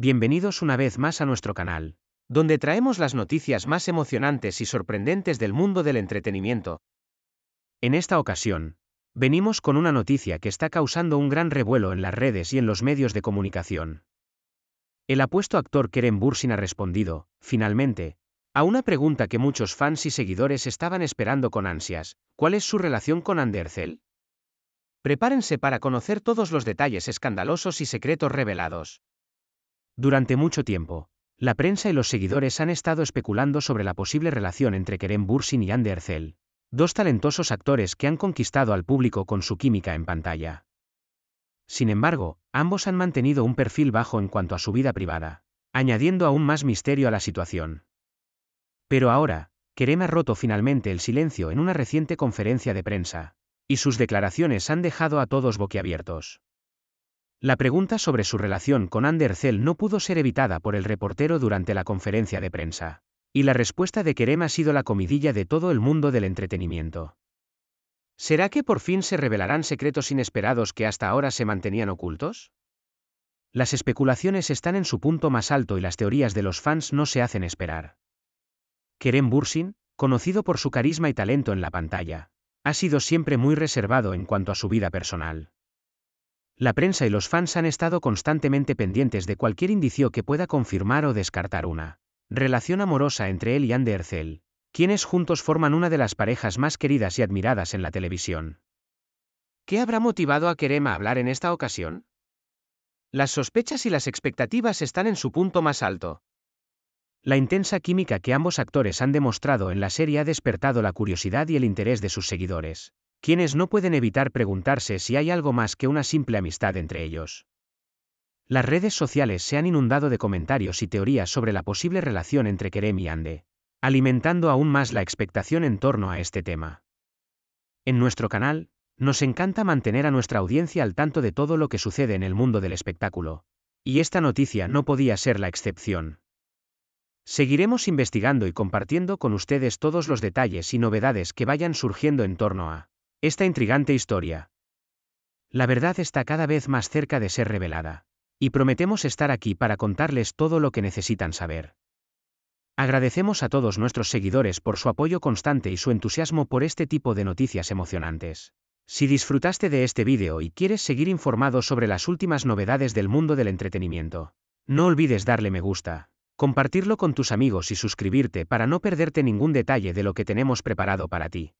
Bienvenidos una vez más a nuestro canal, donde traemos las noticias más emocionantes y sorprendentes del mundo del entretenimiento. En esta ocasión, venimos con una noticia que está causando un gran revuelo en las redes y en los medios de comunicación. El apuesto actor Keren Bursin ha respondido, finalmente, a una pregunta que muchos fans y seguidores estaban esperando con ansias, ¿cuál es su relación con Anderzel? Prepárense para conocer todos los detalles escandalosos y secretos revelados. Durante mucho tiempo, la prensa y los seguidores han estado especulando sobre la posible relación entre Kerem Bursin y Ander Zell, dos talentosos actores que han conquistado al público con su química en pantalla. Sin embargo, ambos han mantenido un perfil bajo en cuanto a su vida privada, añadiendo aún más misterio a la situación. Pero ahora, Kerem ha roto finalmente el silencio en una reciente conferencia de prensa, y sus declaraciones han dejado a todos boquiabiertos. La pregunta sobre su relación con Andercel no pudo ser evitada por el reportero durante la conferencia de prensa. Y la respuesta de Kerem ha sido la comidilla de todo el mundo del entretenimiento. ¿Será que por fin se revelarán secretos inesperados que hasta ahora se mantenían ocultos? Las especulaciones están en su punto más alto y las teorías de los fans no se hacen esperar. Kerem Bursin, conocido por su carisma y talento en la pantalla, ha sido siempre muy reservado en cuanto a su vida personal. La prensa y los fans han estado constantemente pendientes de cualquier indicio que pueda confirmar o descartar una relación amorosa entre él y Anne Ercel, quienes juntos forman una de las parejas más queridas y admiradas en la televisión. ¿Qué habrá motivado a Kerem a hablar en esta ocasión? Las sospechas y las expectativas están en su punto más alto. La intensa química que ambos actores han demostrado en la serie ha despertado la curiosidad y el interés de sus seguidores quienes no pueden evitar preguntarse si hay algo más que una simple amistad entre ellos. Las redes sociales se han inundado de comentarios y teorías sobre la posible relación entre Kerem y Ande, alimentando aún más la expectación en torno a este tema. En nuestro canal, nos encanta mantener a nuestra audiencia al tanto de todo lo que sucede en el mundo del espectáculo, y esta noticia no podía ser la excepción. Seguiremos investigando y compartiendo con ustedes todos los detalles y novedades que vayan surgiendo en torno a esta intrigante historia. La verdad está cada vez más cerca de ser revelada, y prometemos estar aquí para contarles todo lo que necesitan saber. Agradecemos a todos nuestros seguidores por su apoyo constante y su entusiasmo por este tipo de noticias emocionantes. Si disfrutaste de este vídeo y quieres seguir informado sobre las últimas novedades del mundo del entretenimiento, no olvides darle me gusta, compartirlo con tus amigos y suscribirte para no perderte ningún detalle de lo que tenemos preparado para ti.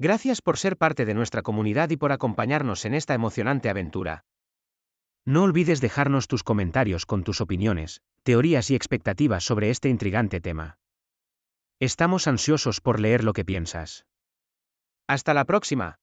Gracias por ser parte de nuestra comunidad y por acompañarnos en esta emocionante aventura. No olvides dejarnos tus comentarios con tus opiniones, teorías y expectativas sobre este intrigante tema. Estamos ansiosos por leer lo que piensas. Hasta la próxima.